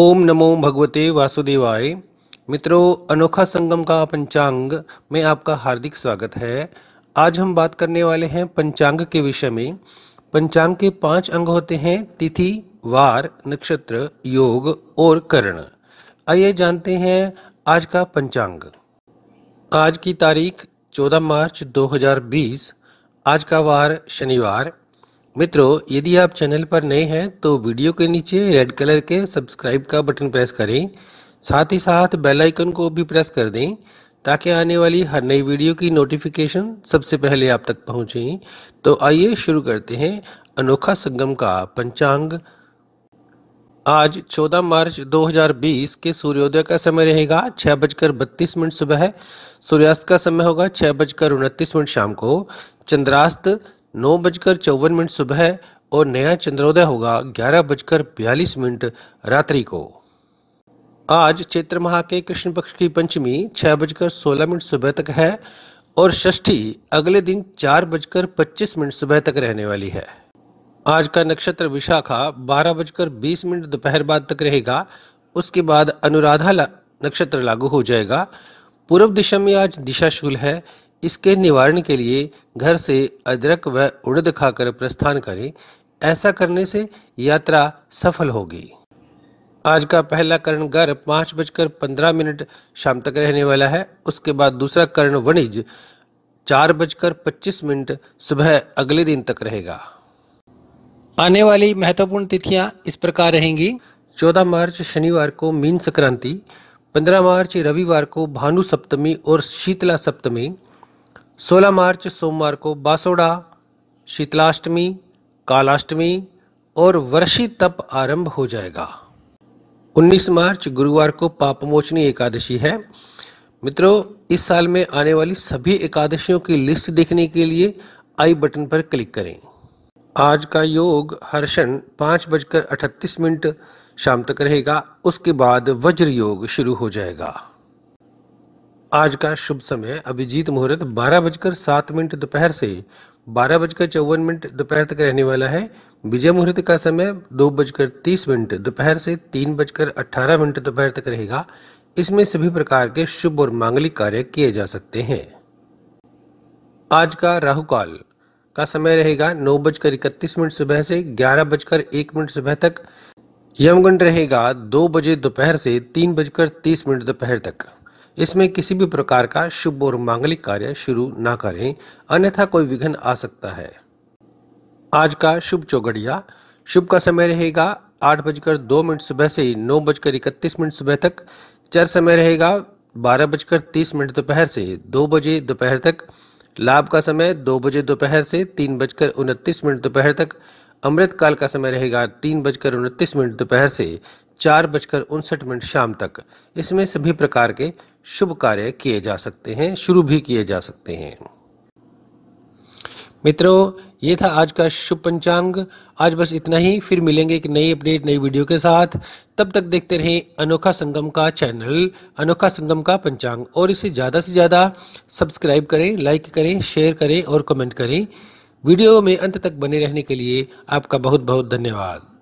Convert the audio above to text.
ओम नमो भगवते वासुदेवाय मित्रों अनोखा संगम का पंचांग में आपका हार्दिक स्वागत है आज हम बात करने वाले हैं पंचांग के विषय में पंचांग के पांच अंग होते हैं तिथि वार नक्षत्र योग और कर्ण आइए जानते हैं आज का पंचांग आज की तारीख 14 मार्च 2020 आज का वार शनिवार मित्रों यदि आप चैनल पर नए हैं तो वीडियो के नीचे रेड कलर के सब्सक्राइब का बटन प्रेस करें साथ ही साथ बेल आइकन को भी प्रेस कर दें ताकि आने वाली हर नई वीडियो की नोटिफिकेशन सबसे पहले आप तक पहुंचे तो आइए शुरू करते हैं अनोखा संगम का पंचांग आज 14 मार्च 2020 के सूर्योदय का समय रहेगा छः बजकर बत्तीस मिनट सुबह सूर्यास्त का समय होगा छः बजकर उनतीस मिनट शाम को चंद्रास्त नौ बजकर चौवन मिनट सुबह और नया चंद्रोदय होगा ग्यारह बजकर बयालीस मिनट रात्रि को आज चैत्र माह के कृष्ण पक्ष की पंचमी छः बजकर सोलह मिनट सुबह तक है और षष्ठी अगले दिन चार बजकर पच्चीस मिनट सुबह तक रहने वाली है आज का नक्षत्र विशाखा बारह बजकर बीस मिनट दोपहर बाद तक रहेगा उसके बाद अनुराधा ला, नक्षत्र लागू हो जाएगा पूर्व दिशा में आज दिशाशूल है इसके निवारण के लिए घर से अदरक व उड़द खाकर प्रस्थान करें ऐसा करने से यात्रा सफल होगी आज का पहला करण घर पाँच बजकर पंद्रह मिनट शाम तक रहने वाला है उसके बाद दूसरा करण वणिज चार बजकर पच्चीस मिनट सुबह अगले दिन तक रहेगा आने वाली महत्वपूर्ण तिथियां इस प्रकार रहेंगी 14 मार्च शनिवार को मीन संक्रांति 15 मार्च रविवार को भानु सप्तमी और शीतला सप्तमी 16 मार्च सोमवार को बासोड़ा शीतलाष्टमी कालाष्टमी और वर्षी तप आरंभ हो जाएगा 19 मार्च गुरुवार को पापमोचनी एकादशी है मित्रों इस साल में आने वाली सभी एकादशियों की लिस्ट देखने के लिए आई बटन पर क्लिक करें आज का योग हर्षण पाँच बजकर अठतीस मिनट शाम तक रहेगा उसके बाद वज्र योग शुरू हो जाएगा आज का शुभ समय अभिजीत मुहूर्त बारह बजकर सात मिनट दोपहर से बारह बजकर चौवन मिनट दोपहर तक रहने वाला है विजय मुहूर्त का समय दो बजकर तीस मिनट दोपहर से तीन बजकर अठारह मिनट दोपहर तक रहेगा इसमें सभी प्रकार के शुभ और मांगलिक कार्य किए जा सकते हैं आज का राहु काल का समय रहेगा नौ बजकर इकतीस मिनट सुबह से ग्यारह बजकर एक मिनट सुबह तक यमगंड रहेगा दो बजे दोपहर से तीन बजकर तीस मिनट दोपहर तक इसमें किसी भी प्रकार का शुभ और मांगलिक कार्य शुरू ना करें अन्यथा कोई विघ्न आ सकता है आज का शुभ चौगड़िया शुभ का समय रहेगा आठ बजकर दो मिनट सुबह से नौ बजकर इकतीस मिनट सुबह तक चर समय रहेगा बारह बजकर तीस मिनट दोपहर से दो बजे दोपहर तक लाभ का समय दो बजे दोपहर से तीन बजकर उनतीस मिनट दोपहर तक अमृत काल का समय रहेगा तीन बजकर उनतीस मिनट दोपहर से चार बजकर उनसठ मिनट शाम तक इसमें सभी प्रकार के शुभ कार्य किए जा सकते हैं शुरू भी किए जा सकते हैं मित्रों ये था आज का शुभ पंचांग आज बस इतना ही फिर मिलेंगे एक नई अपडेट नई वीडियो के साथ तब तक देखते रहें अनोखा संगम का चैनल अनोखा संगम का पंचांग और इसे ज़्यादा से ज़्यादा सब्सक्राइब करें लाइक करें शेयर करें और कमेंट करें वीडियो में अंत तक बने रहने के लिए आपका बहुत बहुत धन्यवाद